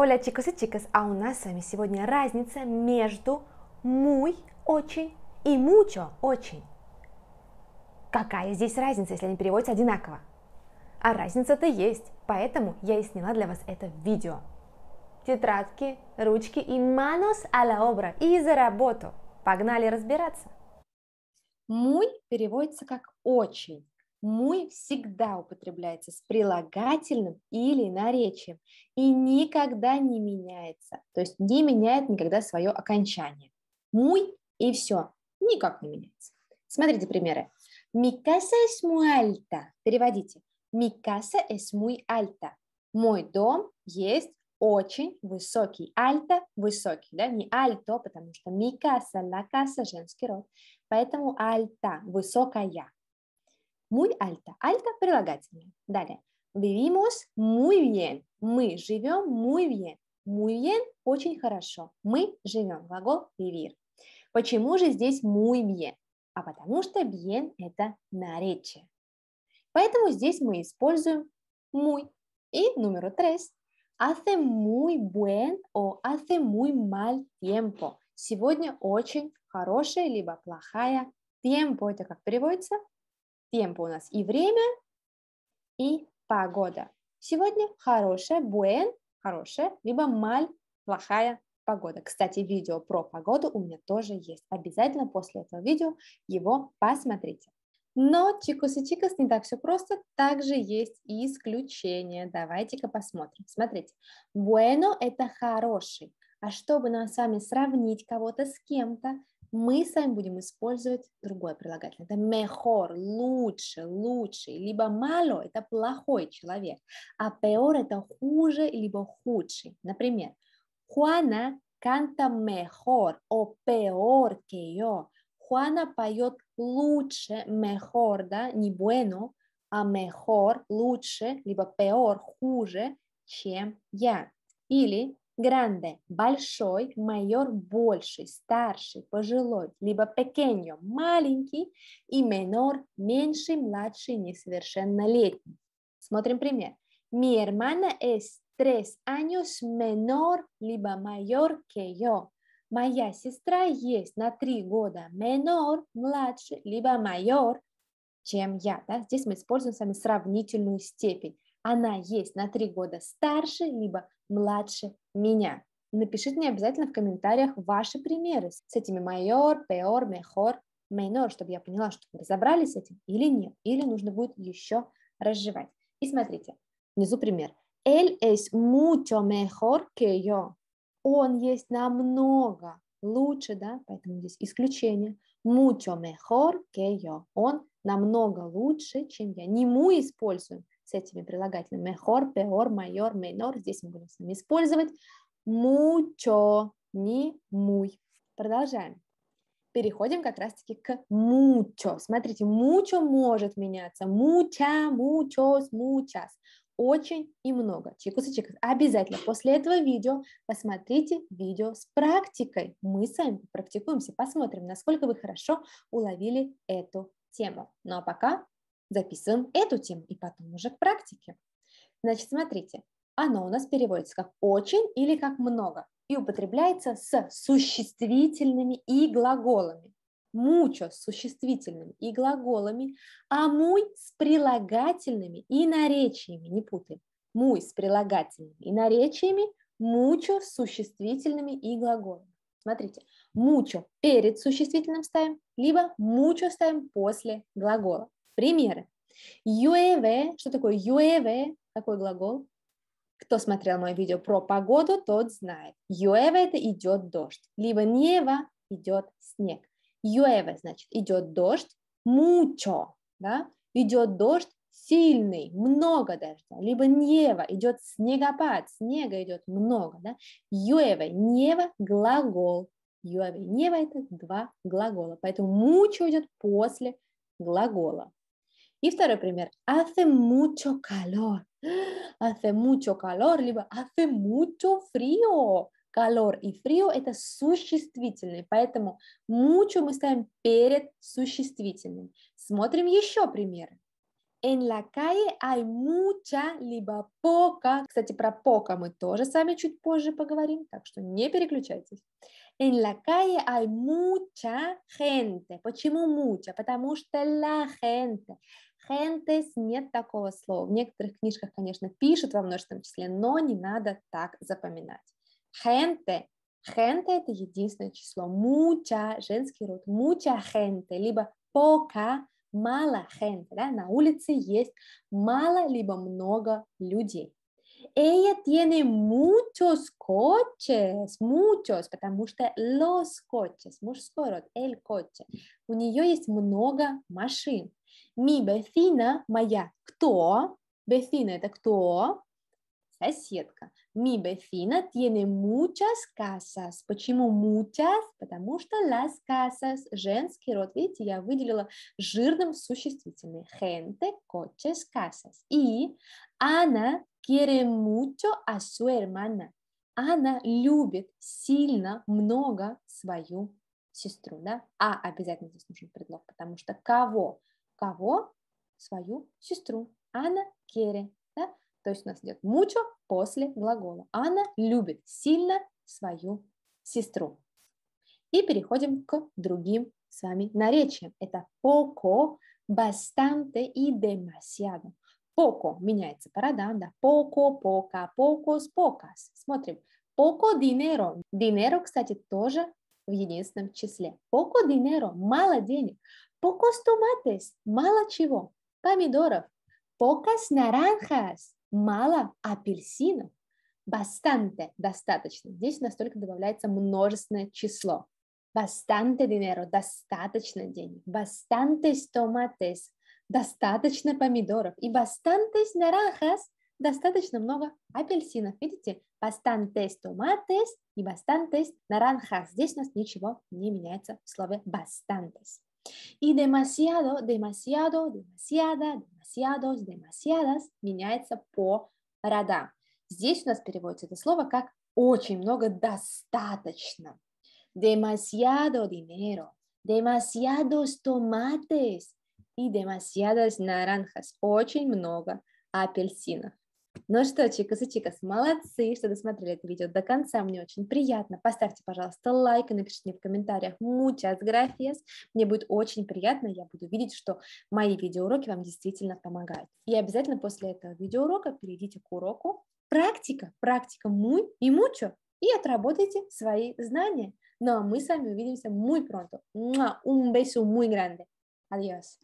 Оля chicos и chicas, а у нас с вами сегодня разница между muy очень и мучо очень. Какая здесь разница, если они переводятся одинаково? А разница-то есть, поэтому я и сняла для вас это видео. Тетрадки, ручки и манус a la obra, и за работу. Погнали разбираться. Муй переводится как очень, мой всегда употребляется с прилагательным или наречием и никогда не меняется, то есть не меняет никогда свое окончание. Мой и все, никак не меняется. Смотрите примеры. Микаса es muy alta. Переводите. Микаса es muy alta. Мой дом есть очень высокий. Альта высокий, да, не альто, потому что микаса, лакаса – женский род. Поэтому альта – высокая. Muy alta. Alta – прилагательное. Далее. Vivimos muy bien. Мы живем muy bien. Muy bien – очень хорошо. Мы живем. Глагол vivir. Почему же здесь muy bien? А потому что bien – это наречие. Поэтому здесь мы используем muy. И номер три. Hace muy buen о hace muy mal tiempo. Сегодня очень хорошая либо плохая tiempo. Это как переводится? Темпы у нас и время, и погода. Сегодня хорошая, buen, хорошая, либо mal плохая погода. Кстати, видео про погоду у меня тоже есть. Обязательно после этого видео его посмотрите. Но чикус и чикас не так все просто, также есть и исключения. Давайте-ка посмотрим. Смотрите, bueno – это хороший. А чтобы нам с вами сравнить кого-то с кем-то, мы с вами будем использовать другое прилагательное. Это mejor, лучше, лучший. Либо malo – это плохой человек, а peor – это хуже, либо худший. Например, Juana canta mejor o peor que yo. Juana поет лучше, mejor, да, не bueno, а mejor, лучше, либо peor, хуже, чем я. Или Grande – большой, mayor – больший, старший, пожилой, либо pequeño – маленький, и menor – меньший, младший, несовершеннолетний. Смотрим пример. Mi hermana es tres años menor, либо mayor que yo. Моя сестра есть на три года menor, младше, либо mayor, чем я. Да? Здесь мы используем с вами сравнительную степень она есть на три года старше либо младше меня. Напишите мне обязательно в комментариях ваши примеры с этими майор, пеор, мехор, мейнор, чтобы я поняла, что вы разобрались с этим или нет, или нужно будет еще разжевать. И смотрите, внизу пример. Él es mucho mejor que yo. Он есть намного лучше, да, поэтому здесь исключение. Mucho mejor que yo. Он намного лучше, чем я. Не му используем, с этими прилагательными. mejor, peor, mayor, menor Здесь мы будем с ними использовать mucho, не muy Продолжаем. Переходим как раз-таки к mucho Смотрите, mucho может меняться. Муча, muchos, мучас. Очень и много. Чикус Обязательно после этого видео посмотрите видео с практикой. Мы с вами практикуемся, посмотрим, насколько вы хорошо уловили эту тему. Ну а пока записываем эту тему и потом уже к практике. Значит, смотрите, оно у нас переводится как «очень» или как «много» и употребляется с существительными и глаголами. Мучо с существительными и глаголами, а муй с прилагательными и наречиями, не путаем. Муй с прилагательными и наречиями, мучо с существительными и глаголами. Смотрите, мучо перед существительным ставим, либо мучо ставим после глагола. Примеры. Юэве. Что такое юэве? Такой глагол. Кто смотрел мое видео про погоду, тот знает. Юэве – это идет дождь. Либо нева – идет снег. Юэве – значит идет дождь. Мучо – да? идет дождь сильный, много дождя. Либо нева – идет снегопад, снега идет много. Да? Юэве – нева – глагол. Юэве – нева – это два глагола. Поэтому мучо идет после глагола. И второй пример. Hace mucho calor. Hace mucho calor, либо hace mucho frío. Calor и frío – это существительные, поэтому mucho мы ставим перед существительным. Смотрим еще примеры. En la calle hay mucha, либо пока. Кстати, про пока мы тоже с вами чуть позже поговорим, так что не переключайтесь. En la calle hay mucha gente. Почему mucha? Потому что la gente. Хентес нет такого слова. В некоторых книжках, конечно, пишут во множественном числе, но не надо так запоминать. Хенте, хенте это единственное число. муча женский род. муча хенте, либо пока – мало хенте, Да? На улице есть мало либо много людей. Ella tiene muchos coches, muchos, потому что los coches, мужской род, el coche. У нее есть много машин. Ми бесина моя. Кто? Бесина это кто? Соседка. Ми vecina tiene muchas casas. Почему muchas? Потому что las casas – женский род. Видите, я выделила жирным существительный. Gente, coches, casas. И Ana quiere mucho a su hermana. Она любит сильно, много свою сестру. Да? А обязательно здесь нужен предлог, потому что кого? Кого? Свою сестру. Она кере. Да? То есть у нас идет мучо после глагола. Она любит сильно свою сестру. И переходим к другим с вами наречиям. Это поко, bastante и demasiado. Поко меняется по родам, да, поко, пока, покос, показ. Смотрим, поко dinero. Dinero, кстати, тоже в единственном числе. Поко dinero, мало денег pocos tomates, мало чего, помидоров, pocas naranjas, мало апельсинов, bastante, достаточно. Здесь у нас только добавляется множественное число. Bastante dinero, достаточно денег. Bastantes tomates, достаточно помидоров. И bastantes naranjas, достаточно много апельсинов. Видите, bastantes tomates и bastantes naranjas. Здесь у нас ничего не меняется в слове bastantes. И demasiado, demasiado, demasiada, demasiados, demasiadas меняется по родам. Здесь у нас переводится это слово как очень много, достаточно. Demasiado dinero, demasiados tomates и demasiadas naranjas, очень много апельсинов. Ну что, чикас и чикас, молодцы, что досмотрели это видео до конца. Мне очень приятно. Поставьте, пожалуйста, лайк и напишите мне в комментариях мучас gracias». Мне будет очень приятно. Я буду видеть, что мои видеоуроки вам действительно помогают. И обязательно после этого видеоурока перейдите к уроку «Практика». Практика «Муй» и «Мучо» и отработайте свои знания. Ну а мы с вами увидимся muy pronto. Un beso muy grande. Adiós.